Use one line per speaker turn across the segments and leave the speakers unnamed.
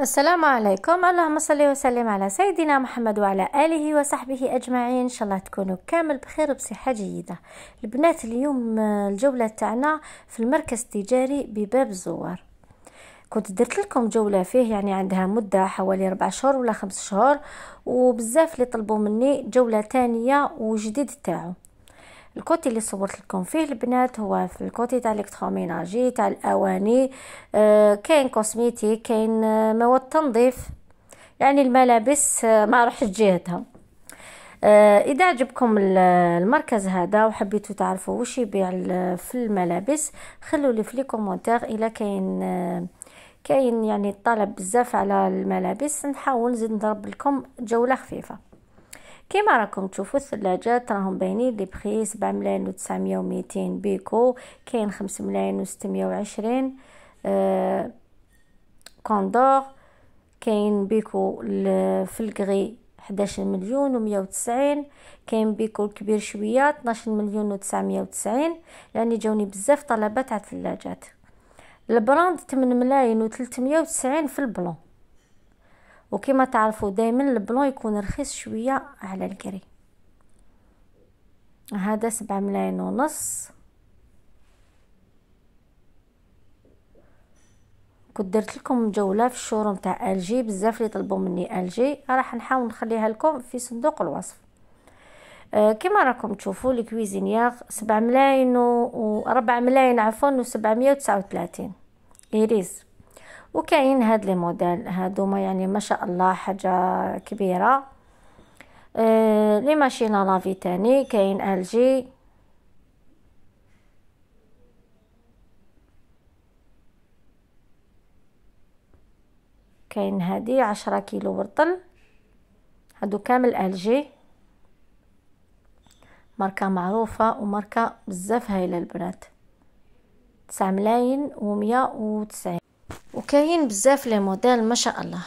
السلام عليكم اللهم صل وسلم على سيدنا محمد وعلى اله وصحبه اجمعين ان شاء الله تكونوا كامل بخير بصحه جيده البنات اليوم آه، الجوله تاعنا في المركز التجاري بباب الزوار كنت درت لكم جوله فيه يعني عندها مده حوالي ربع شهور ولا خمس شهور وبزاف اللي طلبوا مني جوله تانية وجديد تاعو الكوتي اللي صورت لكم فيه البنات هو في الكوتي تاع الكتروميناجي تاع الاواني آه، كاين كوسميتيك كاين آه، مواد تنظيف يعني الملابس آه، ما راح جهتها اذا عجبكم المركز هذا وحبيتوا تعرفوا واش يبيع في الملابس خلوا لي في لي كومونتير الا كاين كاين يعني طلب بزاف على الملابس نحاول نزيد نضرب لكم جوله خفيفه كما راكم تشوفوا الثلاجات راهم باينين لي بخي 7 ملايين و900 و200 بيكو كاين 5 ملايين و620 آه كوندور كاين بيكو في الكغي 11 مليون و190 كاين بيكو الكبير شويه 12 مليون و990 يعني جاوني بزاف طلبات على الثلاجات البراند 8 ملايين و390 في البلون وكما تعرفوا دائما البلون يكون رخيص شويه على الكري هذا سبعة ملايين ونص كنت درت لكم جوله في الشوروم تاع الجي بزاف اللي طلبوا مني الجي راح نحاول نخليها لكم في صندوق الوصف آه كما راكم تشوفوا الكويزينيير سبع ملايين و 4 ملايين عفوا و 739 ايريز وكاين هاد لي موديل هادوما يعني ما شاء الله حاجه كبيره آه، لي ماشينا لافي تاني كاين الجي كاين هادي عشرة كيلو ورطل هادو كامل الجي ماركه معروفه وماركه بزاف هايله البنات تسع ملاين ومية وتسعين وكاين بزاف لي موديل ما شاء الله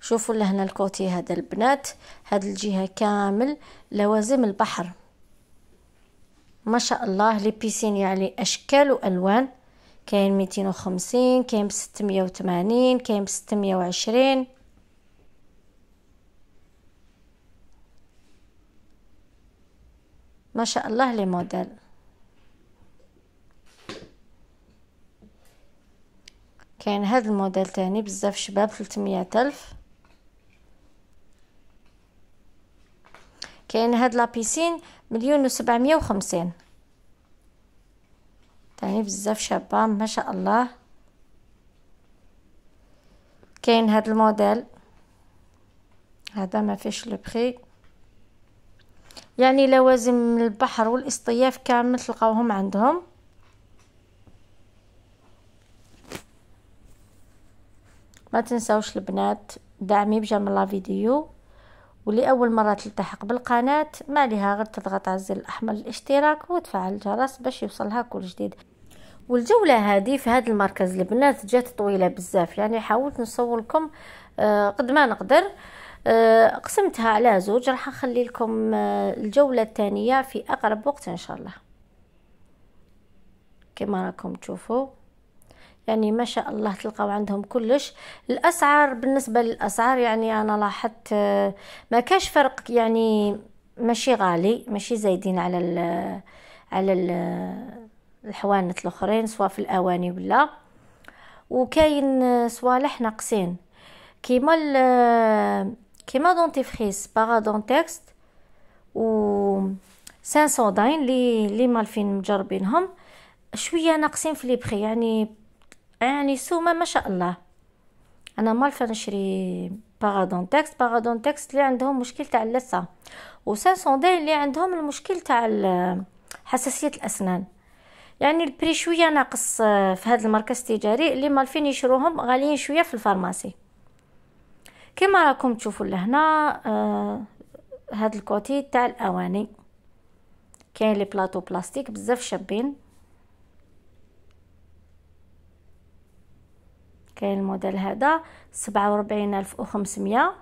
شوفوا لهنا الكوتي هذا البنات هاد الجهه كامل لوازم البحر ما شاء الله لي بيسين يعني اشكال والوان كاين 250 كاين ب 680 كاين ب 620 ما شاء الله لي موديل كاين هذا الموديل تاني بزاف شباب 300 الف كاين هاد لابيسين مليون وسبعمية وخمسين تاني بزاف شابة ما شاء الله كاين هاد الموديل هذا ما فيش لبخي يعني لوازم البحر والاصطياف كامل تلقاوهم عندهم ما تنساوش البنات دعمي بجمل فيديو واللي اول مره تلتحق بالقناه ما لها غير تضغط على الزر الاحمر للاشتراك وتفعل الجرس باش يوصلها كل جديد والجوله هذه في هذا المركز البنات جات طويله بزاف يعني حاولت نصور لكم آه، قد ما نقدر آه، قسمتها على زوج راح نخلي لكم آه، الجوله الثانيه في اقرب وقت ان شاء الله كما راكم تشوفوا يعني ما شاء الله تلقاو عندهم كلش الاسعار بالنسبه للاسعار يعني انا لاحظت آه، ما كاش فرق يعني ماشي غالي ماشي زايدين على الـ على الـ آه، الحوانت الاخرين سواء في الاواني ولا وكاين صوالح آه، ناقصين كيما كيما دونتيفريس باغا دونتكست و 500 داين لي لي مالفين مجربينهم شويه ناقصين في لي بري يعني يعني سوما ما شاء الله انا مالفا نشري باغادون تاكس باغادون تاكس اللي عندهم مشكل تاع اللثه و سانسوندي دي اللي عندهم المشكل تاع حساسيه الاسنان يعني البري شويه ناقص آه، في هذا المركز التجاري اللي مالفين يشروهم غاليين شويه في الفارماسي كما راكم تشوفوا لهنا آه هاد الكوتي تاع الاواني كاين لي بلاطو بلاستيك بزاف شابين كاين الموديل هذا سبعة وربعين ألف وخمسمية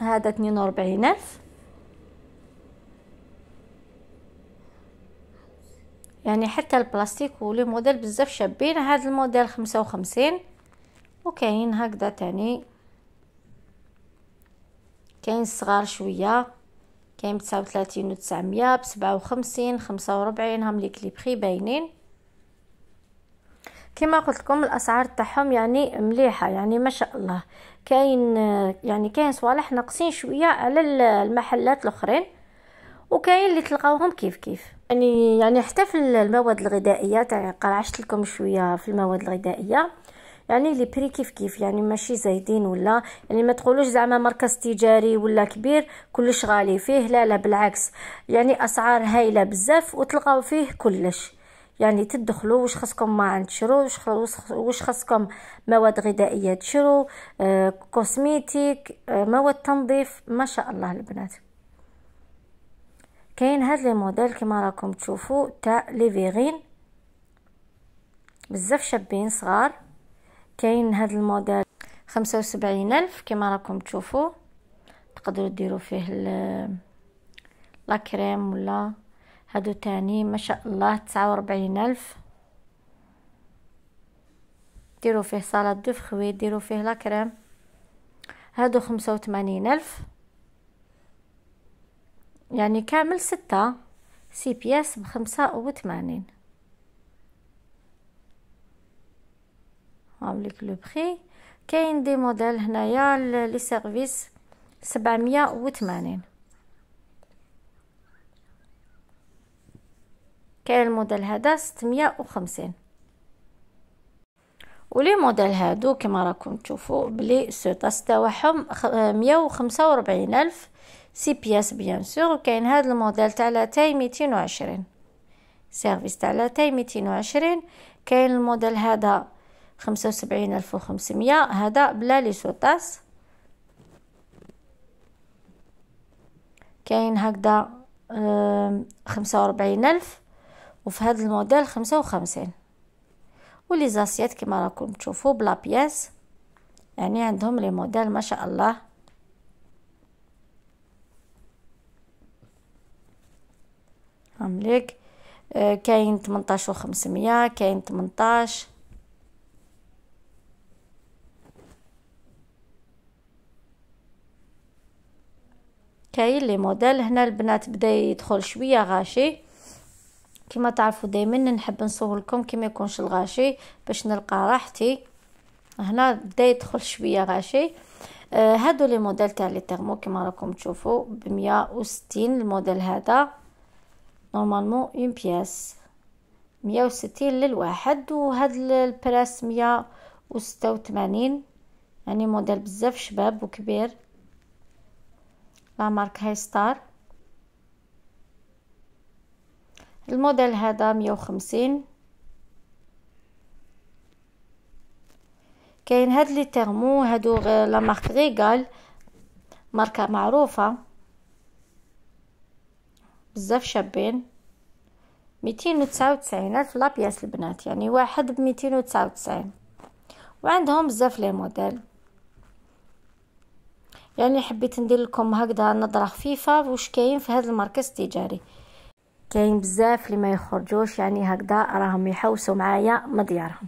هذا اثنين وربعين ألف يعني حتى البلاستيك ولي موديل بزاف شابين هذا الموديل خمسة وخمسين كاين هكدا تاني كاين صغار شويه كاين بتسعة وثلاثين وتسعمية بسبعة وخمسين خمسة وربعين هم لي كلي باينين كما قلت لكم الاسعار تاعهم يعني مليحه يعني ما شاء الله كاين يعني كاين صوالح ناقصين شويه على المحلات الاخرين وكاين اللي تلقاوهم كيف كيف يعني يعني حتى في المواد الغذائيه تاع قرعشت لكم شويه في المواد الغذائيه يعني لي بري كيف كيف يعني ماشي زايدين ولا يعني ما تقولوش زعما مركز تجاري ولا كبير كلش غالي فيه لا لا بالعكس يعني اسعار هايله بزاف وتلقاو فيه كلش يعني تدخلوا واش خاصكم ما تشرو واش خاصكم مواد غذائيه تشرو آه كوسميتيك آه، مواد تنظيف ما شاء الله البنات كاين هاد لي موديل كما راكم تشوفوا تاع لي فيغين بزاف شابين صغار كاين هاد الموديل خمسة وسبعين ألف كما راكم تشوفوا تقدروا ديروا فيه لاكريم ولا هادو تاني ما شاء الله تسعة وربعين ألف ديروا فيه صالاد دو فخوي ديروا فيه لاكريم هادو خمسة وثمانين ألف يعني كامل ستة سي بياس بخمسة وثمانين هاوليك لو بخي كاين دي موديل هنايا لي سيرفيس سبعمية وثمانين كاين الموديل هذا 650 ولي موديل هادو كما راكم تشوفوا بلي سوطاس تاعهم 145000 الف سي بياس بيان سور وكاين هاد الموديل تاع لاتاي 220 سيرفيس تاع لاتاي 220 كاين الموديل هذا 75500 هذا بلا لي سوطاس كاين هكذا 45000 وفي هذا الموديل خمسة وخمسين ولي زاسيات كما راكم تشوفوا بلا بياس يعني عندهم لي موديل ما شاء الله عمليك آه، كاين 18 وخمسمية كاين 18 كاين لي موديل هنا البنات بدا يدخل شويه غاشي كما تعرفوا دائما نحب نصور لكم كما يكونش الغاشي باش نلقى راحتي هنا بدا يدخل شويه غاشي آه هادو لي موديل تاع لي تيرمو كما راكم تشوفوا ب 160 الموديل هذا نورمالمون اون بياس 160 للواحد وهاد البراس 186 يعني موديل بزاف شباب وكبير لا مارك هاي ستار الموديل هذا مية وخمسين كاين هاد لي تيرمو هادو لا مارك ريغال ماركه معروفه بزاف شابين ميتين وتسعة وتسعين الف لابياس البنات يعني واحد بميتين وتسعة وتسعين وعندهم بزاف لي موديل يعني حبيت ندير لكم هكذا نظره خفيفه واش كاين في هذا المركز التجاري كاين بزاف اللي ما يخرجوش يعني هكذا راهم يحوسوا معايا مديارهم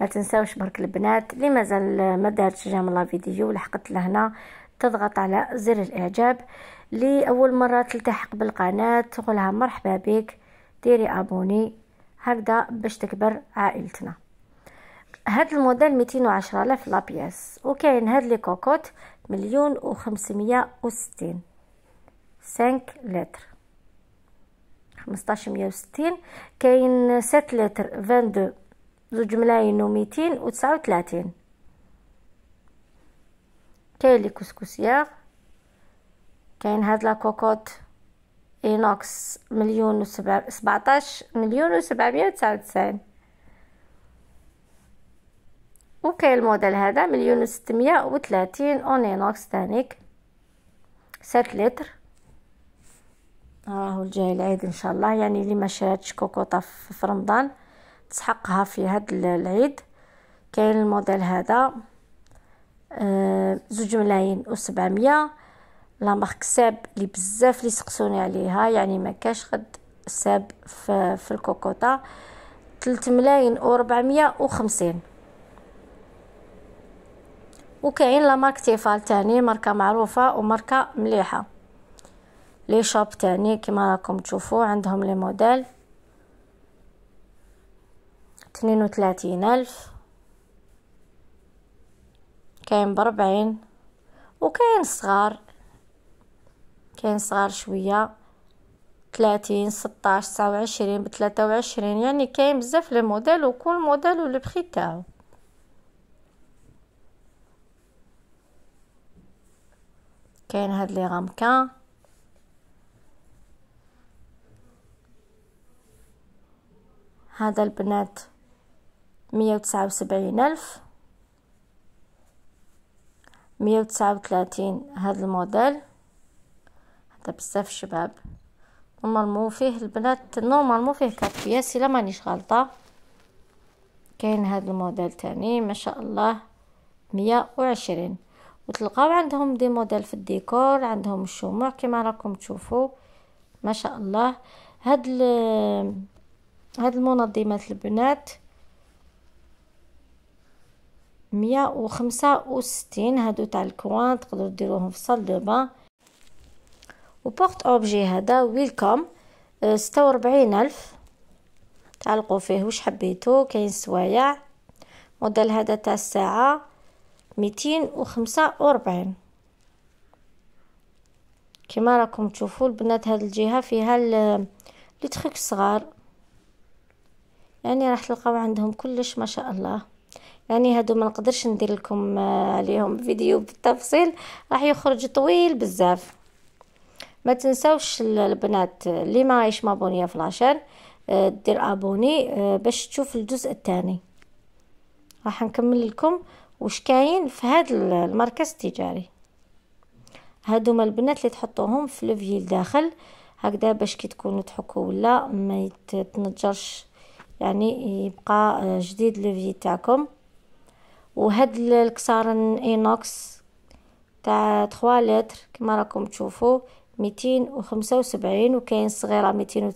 ما تنساوش برك البنات اللي مازال ما دارتش جام لا فيديو لحقت لهنا تضغط على زر الاعجاب لي اول مره تلتحق بالقناه تقولها مرحبا بك ديري ابوني هكذا باش تكبر عائلتنا هاد الموديل 210 الاف لابياس وكاين هاد لي كوكوت مليون و 560 5 لتر و ستين كاين سات لتر دو زوج ملاين وميتين وتسعة تلاتين كاين لي كسكسيير كاين هاد لاكوكوت اينوكس مليون سبع سبعطاش مليون وسبعمية وتسعة وتسعين وكاين الموديل هذا مليون وستمية تلاتين اون اينوكس تانيك سات لتر راهو الجاي العيد ان شاء الله يعني اللي ما شراتش كوكوطه في رمضان تسحقها في هاد العيد كاين الموديل هذا آه، زوج ملايين و سبعمية لا مارك ساب لي بزاف لي سقسوني عليها يعني ما كاش قد ساب في, في الكوكوطه 3 ملايين و 450 وكاين لا مارك تيفال تاني ماركه معروفه وماركه مليحه لي شوب تاني كيما راكم تشوفوا عندهم لي موديل اثنين وثلاثين الف كاين بربعين وكاين صغار كاين صغار شويه ثلاثين ستاش تسعة وعشرين بثلاثة وعشرين يعني كاين بزاف لي موديل وكل موديل ولو بخي تاعو كاين هاد لي غامكان هذا البنات مية وتسعة وسبعين ألف مية وتسعة وثلاثين هذا الموديل هذا بزاف شباب نورمالمون فيه البنات نورمالمون فيه كات الا مانيش غلطه كاين هذا الموديل تاني ما شاء الله مية وعشرين وتلقاو عندهم دي موديل في الديكور عندهم الشموع كما راكم تشوفوا ما شاء الله هاد هاد المنظمات البنات مية وخمسة وستين هادو تاع الكوان تقدرو ديروهم في صال دو بان وبورت اوبجي هذا ويلكم آه، ستة وربعين الف تعلقوا فيه واش حبيتو كاين سوايع موديل هذا تاع الساعة ميتين وخمسة وربعين كما راكم تشوفوا البنات هاد الجهه فيها لي تخيك صغار يعني راح تلقاو عندهم كلش ما شاء الله يعني هادو ما نقدرش ندير لكم عليهم آه، فيديو بالتفصيل راح يخرج طويل بزاف ما تنساوش البنات اللي ما عايش مابونيه في العشان آه، دير ابوني آه، باش تشوف الجزء الثاني راح نكمل لكم واش كاين في هذا المركز التجاري هادوما البنات اللي تحطوهم في لوفيي لداخل هكذا باش كي تكونوا تحكوا ولا ما يتنجرش يعني يبقى آه، جديد لفي تاعكم وهاد الكسارن اينوكس تاع 3 لتر كما راكم تشوفوا ميتين وكاين صغيرة ميتين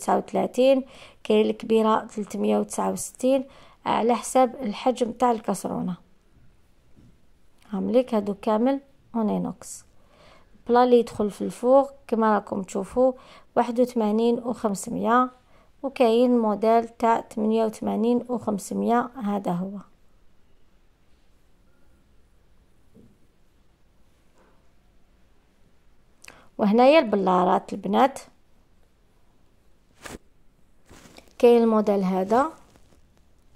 كاين الكبيرة تلتمية على حساب الحجم تاع الكسرونة عامليك هادو كامل اون اينوكس بلا اللي يدخل في الفوق كما راكم تشوفوا واحد و 500 وكاين موديل تاع 88 و 500 هذا هو وهنايا البلارات البنات كاين الموديل هذا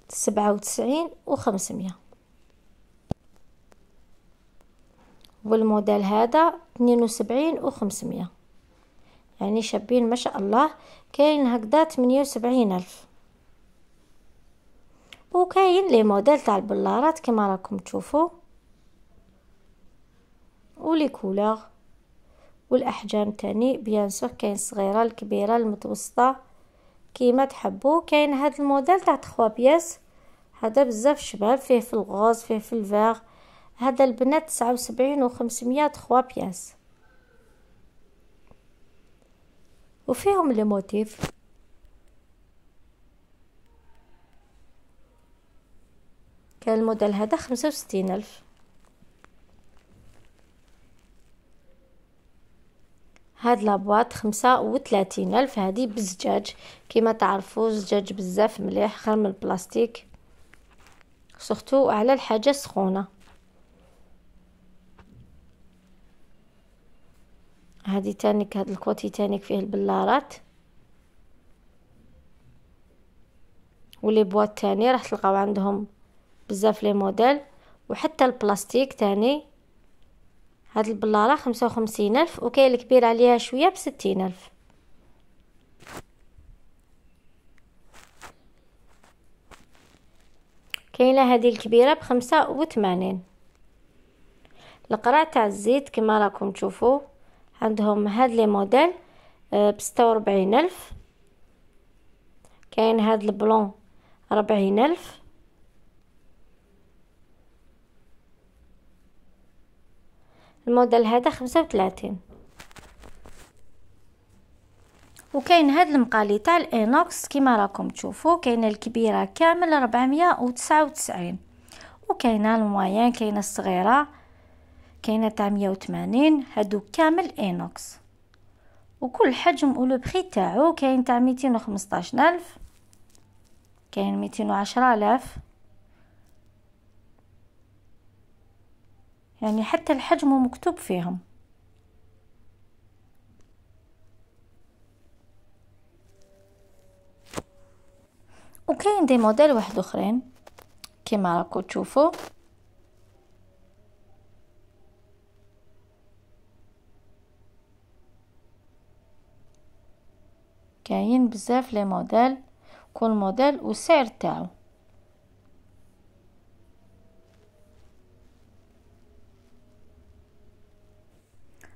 سبعة و 500 والموديل هذا 72 و 500 يعني شابين ما شاء الله كاين هكذا 78 ألف وكاين لي موديل تاع البلارات كما راكم تشوفوا ولي كولور والاحجام تاني بيان سور كاين صغيره الكبيره المتوسطه كيما تحبوا كاين هذا الموديل تاع 3 بياس هذا بزاف شباب فيه في الغوز فيه في الفيغ هذا البنات 79 و 500 3 بياس وفيهم الموتيف كان الموديل هذا خمسة وستين ألف هاد لابواط خمسة وثلاثين ألف هادي بالزجاج كيما تعرفوا الزجاج بزاف مليح خير من البلاستيك سورتو على الحاجة سخونة هادي تانيك هاد الكوتي تانيك فيه البلارات ولي بواط تاني راح تلقاو عندهم بزاف لي موديل وحتى البلاستيك تاني هاد البلاره خمسة وخمسين الف وكاين الكبير عليها شويه بستين الف كاينه هذه الكبيره بخمسة وثمانين القرع تاع الزيت كما راكم تشوفوا عندهم هاد لي موديل آه، بستة وربعين ألف كاين هاد البلون ربعين ألف الموديل هذا خمسة وثلاثين وكاين هاد المقالي تاع الانوكس كيما راكم تشوفوا كاينه الكبيره كامل 499 وكاينه الموايان كاينه الصغيره كاينه تاع مية وثمانين هادو كامل اينوكس وكل حجم ولو بخي تاعو كاين تاع ميتين وخمسطاش الف كاين ميتين وعشرة الاف يعني حتى الحجم مكتوب فيهم وكاين دي موديل واحد اخرين كيما راكو تشوفوا كاين بزاف لي موديل كل موديل والسعر تاعو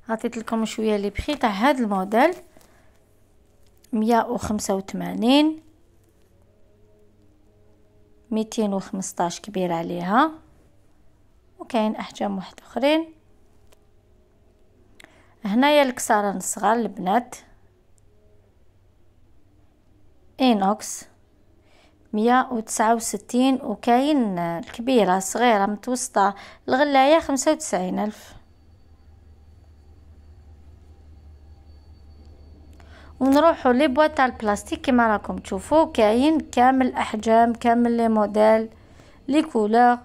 عطيت لكم شويه لي بخي تاع هذا الموديل 185 215 كبير عليها وكاين احجام واحد اخرين هنايا الكساران الصغار البنات إينوكس مية وتسعة وستين وكاين الكبيرة صغيرة متوسطة الغلاية خمسة وتسعين ألف ونروحو لي بواط البلاستيك كيما راكم تشوفو كاين كامل الاحجام كامل لي موديل لي كولور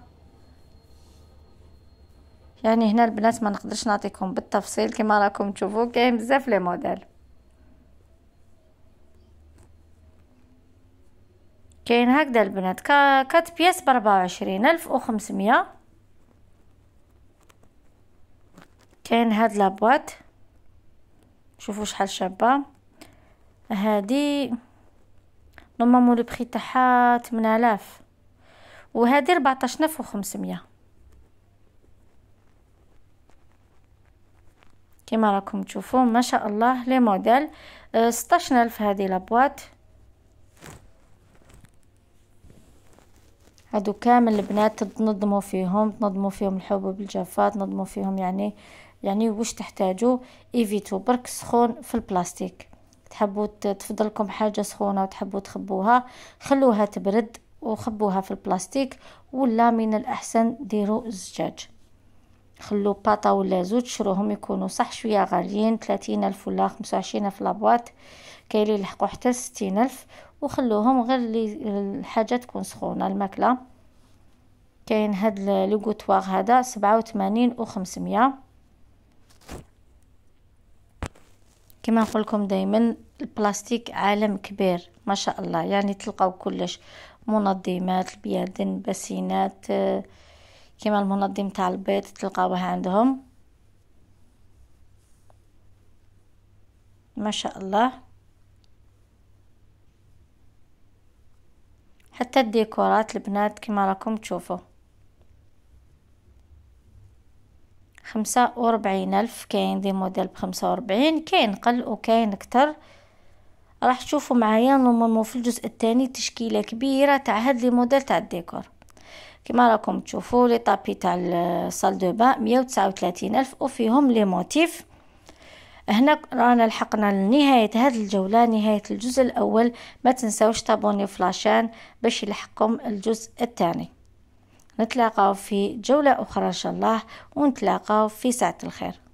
يعني هنا البنات ما نقدرش نعطيكم بالتفصيل كيما راكم تشوفو كاين بزاف لي موديل كاين هكذا البنات كات بياس بربعة 24500 ألف كاين هاد لابوات شوفوا شحال شابة هادي نورمالمون لو بخي تاعها تمنالاف وهادي 14500 ألف كما راكم تشوفوا ما شاء الله لي موديل أه، ألف هذه لابوات هادو كامل البنات تنظموا فيهم تنظموا فيهم الحبوب الجافة تنظموا فيهم يعني يعني واش تحتاجوا ايفيتو برك سخون في البلاستيك تحبوا تفضلكم حاجه سخونه وتحبوا تخبوها خلوها تبرد وخبوها في البلاستيك ولا من الاحسن ديروا الزجاج خلو باطا ولا زوج شروهم يكونوا صح شويه غاليين 30 الف ولا 25 الف لابواط كاين اللي يلحقوا حتى 60 الف وخلوهم غير لي الحاجه تكون سخونه الماكله كاين هاد لوغوتوار هذا 87 و 500 كما نقول لكم دائما البلاستيك عالم كبير ما شاء الله يعني تلقاو كلش منظمات البيادن بسينات آه، كما المنظم تاع البيض تلقاوه عندهم ما شاء الله حتى الديكورات البنات كما راكم تشوفوا خمسة وربعين ألف كاين دي موديل بخمسة وربعين كاين قل وكاين كتر راح تشوفوا معايا نورمالمون في الجزء الثاني تشكيله كبيره تاع هاد لي موديل تاع الديكور كما راكم تشوفوا لي طابي تاع الصال دو بان مية وتسعة وثلاثين الف وفيهم لي موتيف هنا رانا لحقنا لنهاية هاد الجولة نهاية الجزء الأول ما تنساوش تابوني فلاشان باش يلحقكم الجزء الثاني نتلاقاو في جولة أخرى إن شاء الله ونتلاقاو في ساعة الخير